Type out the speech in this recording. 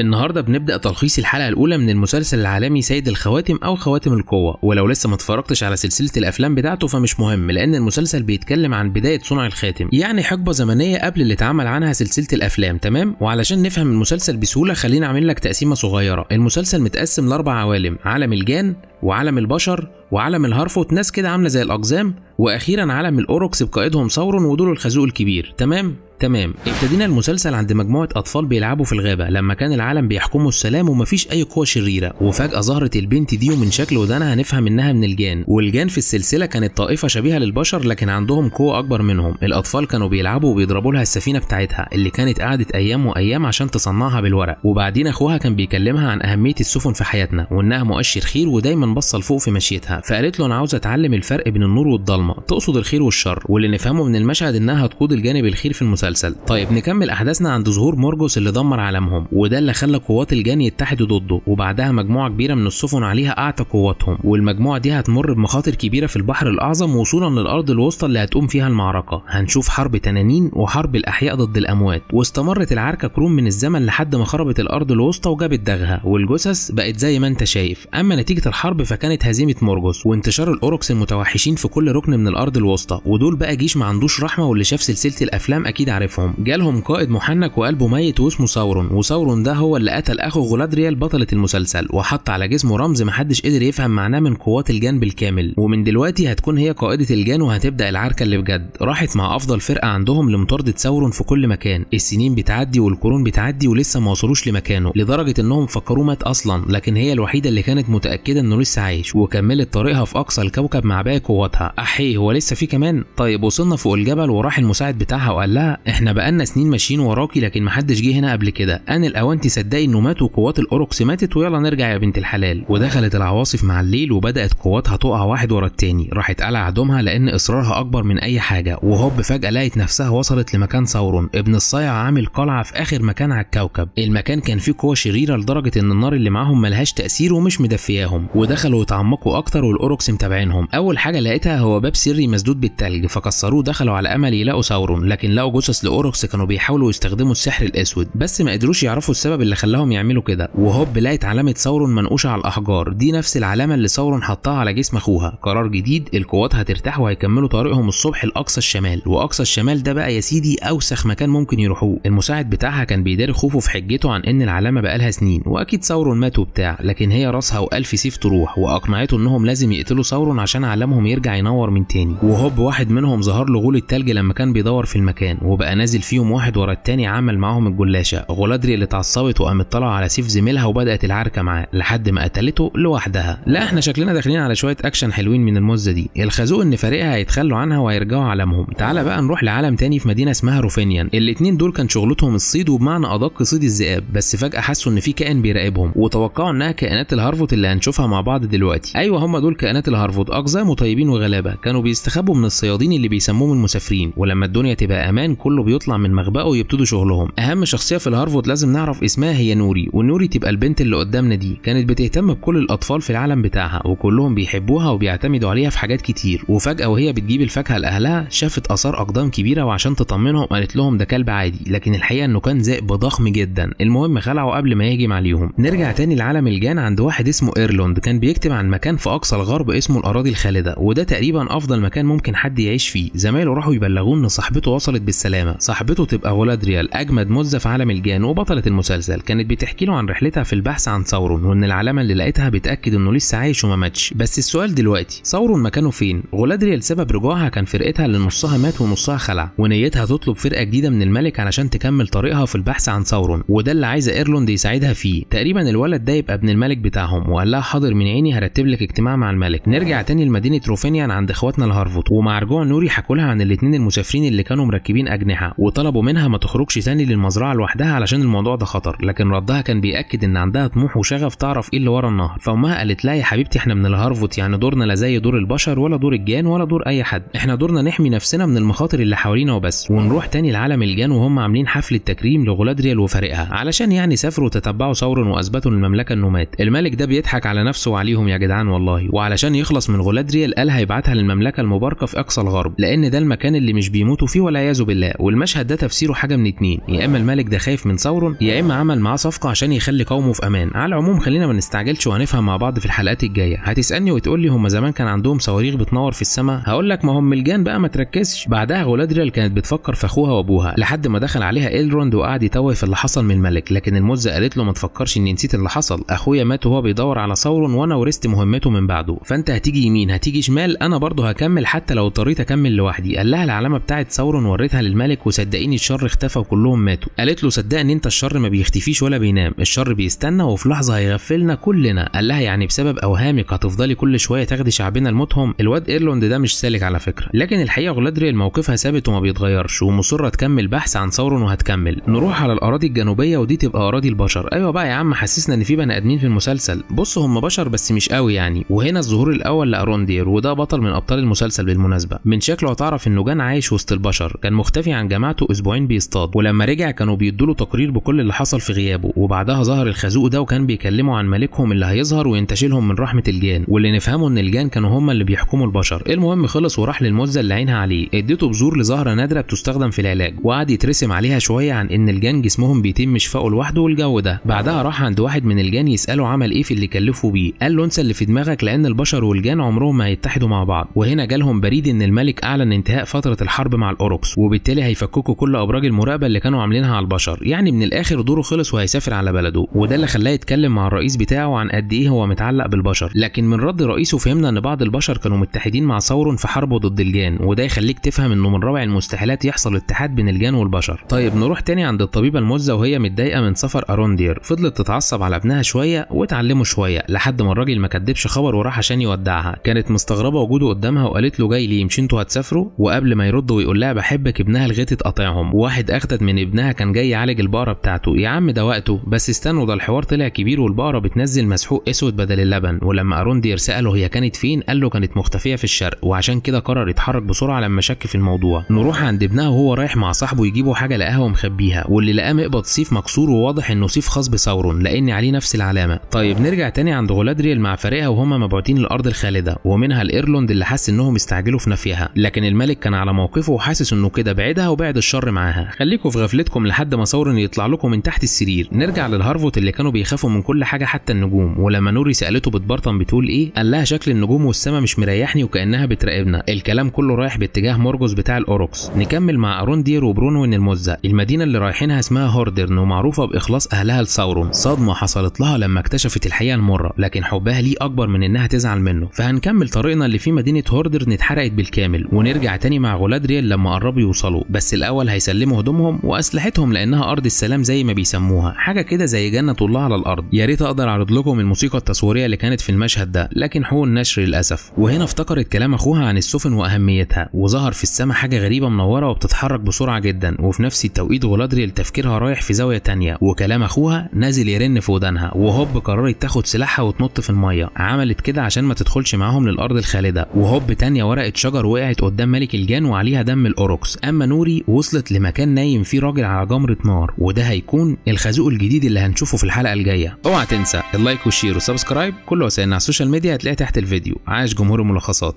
النهارده بنبدا تلخيص الحلقه الاولى من المسلسل العالمي سيد الخواتم او خواتم القوه ولو لسه ما اتفرجتش على سلسله الافلام بتاعته فمش مهم لان المسلسل بيتكلم عن بدايه صنع الخاتم يعني حقبه زمنيه قبل اللي اتعمل عنها سلسله الافلام تمام وعلشان نفهم المسلسل بسهوله خليني اعمل لك تقسيمه صغيره المسلسل متقسم لاربع عوالم عالم الجان وعلم البشر وعلم الهارفوت ناس كده عامله زي الاقزام واخيرا علم الاوروكس بقائدهم ثورون ودول الخازوق الكبير تمام تمام ابتدينا المسلسل عند مجموعه اطفال بيلعبوا في الغابه لما كان العالم بيحكمه السلام ومفيش اي قوه شريره وفجاه ظهرت البنت دي ومن شكل ودانها هنفهم انها من الجان والجان في السلسله كانت طائفه شبيهه للبشر لكن عندهم قوه اكبر منهم الاطفال كانوا بيلعبوا وبيضربوا لها السفينه بتاعتها اللي كانت قعدت ايام وايام عشان تصنعها بالورق وبعدين اخوها كان بيكلمها عن اهميه السفن في حياتنا وانها مؤشر خير ودايما دايما باصه لفوق في مشيتها فقالت له انا عاوزه اتعلم الفرق بين النور والضلمه تقصد الخير والشر واللي نفهمه من المشهد انها هتقود الجانب الخير في المسلسل طيب نكمل احداثنا عند ظهور مورجوس اللي دمر عالمهم وده اللي خلى قوات الجان يتحدوا ضده وبعدها مجموعه كبيره من السفن عليها اعتى قواتهم والمجموعه دي هتمر بمخاطر كبيره في البحر الاعظم وصولا للارض الوسطى اللي هتقوم فيها المعركه هنشوف حرب تنانين وحرب الاحياء ضد الاموات واستمرت العركه كروم من الزمن لحد ما خربت الارض الوسطى وجابت دغها والجثث بقت زي ما انت شايف اما نتيجه الحرب الحرب فكانت هزيمه مورجوس وانتشار الاوروكس المتوحشين في كل ركن من الارض الوسطى ودول بقى جيش ما عندوش رحمه واللي شاف سلسله الافلام اكيد عارفهم جالهم قائد محنك وقلبه ميت واسمه ساورون وساورون ده هو اللي قتل اخو غولادريال بطله المسلسل وحط على جسمه رمز محدش قدر يفهم معناه من قوات الجان بالكامل ومن دلوقتي هتكون هي قائده الجان وهتبدا العركه اللي بجد راحت مع افضل فرقه عندهم لمطارده ساورون في كل مكان السنين بتعدي والقرون بتعدي ولسه ما وصلوش لمكانه لدرجه انهم فكروه مات اصلا لكن هي الوحيده اللي كانت متاكده انه لسه عايش وكملت طريقها في اقصى الكوكب مع باقي قواتها احيه هو لسه في كمان طيب وصلنا فوق الجبل وراح المساعد بتاعها وقال لها احنا بقالنا سنين ماشيين وراكي لكن محدش جه هنا قبل كده ان الاوان تصدقي انه مات وقوات الاوركس ماتت ويلا نرجع يا بنت الحلال ودخلت العواصف مع الليل وبدات قواتها تقع واحد ورا التاني راحت قلع دمها لان اصرارها اكبر من اي حاجه وهوب فجاه لقت نفسها وصلت لمكان ثورون ابن الصيع عامل قلعه في اخر مكان على الكوكب المكان كان فيه قوه شريره لدرجه ان النار اللي معاهم ملهاش تاثير ومش مدفياهم ودخل دخلوا وتعمقوا اكتر والاوروكس متابعينهم اول حاجه لقيتها هو باب سري مسدود بالتلج فكسروه دخلوا على امل يلاقوا ساورون لكن لقوا جثث لاوروكس كانوا بيحاولوا يستخدموا السحر الاسود بس ما قدروش يعرفوا السبب اللي خلاهم يعملوا كده وهوب لقت علامه ساورون منقوشه على الاحجار دي نفس العلامه اللي ساورون حطها على جسم اخوها قرار جديد القوات هترتاح وهيكملوا طريقهم الصبح لاقصى الشمال واقصى الشمال ده بقى يا سيدي اوسخ مكان ممكن يروحوه المساعد بتاعها كان بيداري خوفه في حجته عن ان العلامه بقالها سنين واكيد ساورون مات وبتاع لكن هي راسها والف سيف تروح مفتوح واقنعته انهم لازم يقتلوا ساورون عشان عالمهم يرجع ينور من تاني وهوب واحد منهم ظهر له غول التلج لما كان بيدور في المكان وبقى نازل فيهم واحد ورا التاني عمل معاهم الجلاشه غولادري اللي اتعصبت وقامت طالعه على سيف زميلها وبدات العركه معاه لحد ما قتلته لوحدها لا احنا شكلنا داخلين على شويه اكشن حلوين من المزه دي الخازوق ان فريقها هيتخلوا عنها وهيرجعوا عالمهم تعالى بقى نروح لعالم تاني في مدينه اسمها روفينيان الاتنين دول كان شغلتهم الصيد وبمعنى ادق صيد الذئاب بس فجاه حسوا ان في كائن بيراقبهم وتوقعوا انها كائنات الهارفوت اللي هنشوفها مع بعض بعض دلوقتي ايوه هم دول كائنات الهارفود اقزام وطيبين وغلابه كانوا بيستخبوا من الصيادين اللي بيسموهم المسافرين ولما الدنيا تبقى امان كله بيطلع من مخبأه ويبتدوا شغلهم اهم شخصيه في الهارفود لازم نعرف اسمها هي نوري ونوري تبقى البنت اللي قدامنا دي كانت بتهتم بكل الاطفال في العالم بتاعها وكلهم بيحبوها وبيعتمدوا عليها في حاجات كتير وفجاه وهي بتجيب الفاكهه لاهلها شافت اثار اقدام كبيره وعشان تطمنهم قالت لهم ده كلب عادي لكن الحقيقه انه كان ذئب ضخم جدا المهم خلعه قبل ما يهجم عليهم نرجع تاني لعالم الجان عند واحد اسمه ايرلوند كان بيكتب عن مكان في أقصى الغرب اسمه الأراضي الخالدة وده تقريبا أفضل مكان ممكن حد يعيش فيه زمايله راحوا يبلغوه إن صاحبته وصلت بالسلامة صاحبته تبقى غولادريال أجمد مزة في عالم الجان وبطلة المسلسل كانت بتحكي له عن رحلتها في البحث عن ثورون وإن العلامة اللي لقيتها بتأكد إنه لسه عايش وما ماتش بس السؤال دلوقتي ثورون مكانه فين غولادريال سبب رجوعها كان فرقتها اللي نصها مات ونصها خلع ونيتها تطلب فرقة جديدة من الملك علشان تكمل طريقها في البحث عن ثورون وده اللي عايزة ايرلوند يساعدها فيه تقريبا الولد ده يبقى ابن الملك بتاعهم وقال لها حاضر من عيني هرتب لك اجتماع مع الملك نرجع تاني لمدينه روفينيان عند اخواتنا الهارفود ومع رجوع نوري حكوا لها عن الاثنين المسافرين اللي كانوا مركبين اجنحه وطلبوا منها ما تخرجش تاني للمزرعه لوحدها علشان الموضوع ده خطر لكن ردها كان بياكد ان عندها طموح وشغف تعرف ايه اللي ورا النهر فامها قالت لها يا حبيبتي احنا من الهارفود يعني دورنا لا زي دور البشر ولا دور الجان ولا دور اي حد احنا دورنا نحمي نفسنا من المخاطر اللي حوالينا وبس ونروح تاني لعالم الجان وهم عاملين حفله تكريم لغولادريال وفريقها علشان يعني سافروا تتبعوا ثور واثبتوا المملكه النومات الملك ده بيضحك على نفسه عليهم يا جدعان والله وعلشان يخلص من غولادريال قال هيبعتها للمملكه المباركه في اقصى الغرب لان ده المكان اللي مش بيموتوا فيه والعياذ بالله والمشهد ده تفسيره حاجه من اتنين يا اما الملك ده خايف من ثورون يا اما عمل معاه صفقه عشان يخلي قومه في امان على العموم خلينا ما نستعجلش وهنفهم مع بعض في الحلقات الجايه هتسالني وتقول لي هم زمان كان عندهم صواريخ بتنور في السماء هقول لك ما هم ملجان بقى ما تركزش بعدها غولادريال كانت بتفكر في اخوها وابوها لحد ما دخل عليها ايلروند وقعد يتوه في اللي حصل من الملك لكن المزه قالت له ما تفكرش اني نسيت اللي حصل اخويا مات وهو بيدور على ثورون وانا وانا ورثت مهمته من بعده فانت هتيجي يمين هتيجي شمال انا برضه هكمل حتى لو اضطريت اكمل لوحدي قال لها العلامه بتاعت ثورون وريتها للملك وصدقيني الشر اختفى وكلهم ماتوا قالت له صدقني انت الشر ما بيختفيش ولا بينام الشر بيستنى وفي لحظه هيغفلنا كلنا قال لها يعني بسبب اوهامك هتفضلي كل شويه تاخدي شعبنا لموتهم الواد ايرلوند ده مش سالك على فكره لكن الحقيقه غلادريل موقفها ثابت وما بيتغيرش ومصره تكمل بحث عن ثورون وهتكمل نروح على الاراضي الجنوبيه ودي تبقى اراضي البشر ايوه بقى يا عم حسسنا ان في بني ادمين في المسلسل بص هم بشر بس بس مش قوي يعني وهنا الظهور الاول لاروندير وده بطل من ابطال المسلسل بالمناسبه من شكله هتعرف انه جان عايش وسط البشر كان مختفي عن جماعته اسبوعين بيصطاد ولما رجع كانوا بيدوا له تقرير بكل اللي حصل في غيابه وبعدها ظهر الخازوق ده وكان بيكلمه عن ملكهم اللي هيظهر وينتشلهم من رحمه الجان واللي نفهمه ان الجان كانوا هم اللي بيحكموا البشر المهم خلص وراح للمزه اللي عينها عليه اديته بذور لزهره نادره بتستخدم في العلاج وقعد يترسم عليها شويه عن ان الجان جسمهم بيتم شفائه لوحده والجو ده بعدها راح عند واحد من الجان يساله عمل ايه في اللي كلفه بيه قال له انسى اللي في دماغك لان البشر والجان عمرهم ما هيتحدوا مع بعض وهنا جالهم بريد ان الملك اعلن انتهاء فتره الحرب مع الاوروكس وبالتالي هيفككوا كل ابراج المراقبه اللي كانوا عاملينها على البشر يعني من الاخر دوره خلص وهيسافر على بلده وده اللي خلاه يتكلم مع الرئيس بتاعه عن قد ايه هو متعلق بالبشر لكن من رد رئيسه فهمنا ان بعض البشر كانوا متحدين مع ثورون في حربه ضد الجان وده يخليك تفهم انه من رابع المستحيلات يحصل اتحاد بين الجان والبشر طيب نروح تاني عند الطبيبه المزه وهي متضايقه من سفر اروندير فضلت تتعصب على ابنها شويه وتعلمه شويه لحد ما الراجل ما كدبش خبر وراح عشان يودعها كانت مستغربه وجوده قدامها وقالت له جاي ليه مش انتوا هتسافروا وقبل ما يرد ويقول لها بحبك ابنها لغيت اتقطعهم واحد اخدت من ابنها كان جاي يعالج البقره بتاعته يا عم ده وقته بس استنوا ده الحوار طلع كبير والبقره بتنزل مسحوق اسود بدل اللبن ولما اروندير ساله هي كانت فين قال له كانت مختفيه في الشرق وعشان كده قرر يتحرك بسرعه لما شك في الموضوع نروح عند ابنها وهو رايح مع صاحبه يجيبوا حاجه لقاها ومخبيها واللي لقاه مقبض سيف مكسور وواضح انه سيف خاص بساورون لان عليه نفس العلامه طيب نرجع تاني عند غولادريا مع فريقها وهما مبعوتين للارض الخالده ومنها الايرلوند اللي حس انهم استعجلوا في نفيها لكن الملك كان على موقفه وحاسس انه كده بعدها وبعد الشر معاها خليكم في غفلتكم لحد ما ثورن يطلع لكم من تحت السرير نرجع للهارفوت اللي كانوا بيخافوا من كل حاجه حتى النجوم ولما نوري سالته بتبرطن بتقول ايه قال لها شكل النجوم والسما مش مريحني وكانها بتراقبنا الكلام كله رايح باتجاه مورجوس بتاع الاوروكس نكمل مع دير وبرونوين المزه المدينه اللي رايحينها اسمها هوردرن ومعروفه باخلاص اهلها لثورون صدمه حصلت لها لما اكتشفت الحقيقه المره لكن حبها ليه اكبر من انها تزعل منه فهنكمل طريقنا اللي فيه مدينه هوردر اتحرقت بالكامل ونرجع تاني مع غولادريال لما قربوا يوصلوا بس الاول هيسلموا هدومهم واسلحتهم لانها ارض السلام زي ما بيسموها حاجه كده زي جنه الله على الارض يا ريت اقدر اعرض لكم الموسيقى التصويريه اللي كانت في المشهد ده لكن حقوق النشر للاسف وهنا افتكرت كلام اخوها عن السفن واهميتها وظهر في السماء حاجه غريبه منوره وبتتحرك بسرعه جدا وفي نفس التوقيت غولادريال تفكيرها رايح في زاويه تانية وكلام اخوها نازل يرن في ودانها وهوب قررت تاخد سلاحها وتنط في الميه عملت كده عشان ما تدخلش معاهم للارض الخالده وهوب تانية ورقه شجر وقعت قدام ملك الجان وعليها دم الاوروكس اما نوري وصلت لمكان نايم فيه راجل على جمره نار وده هيكون الخازوق الجديد اللي هنشوفه في الحلقه الجايه اوعى تنسى اللايك والشير والسبسكرايب كل وسائلنا على السوشيال ميديا هتلاقيها تحت الفيديو عاش جمهور الملخصات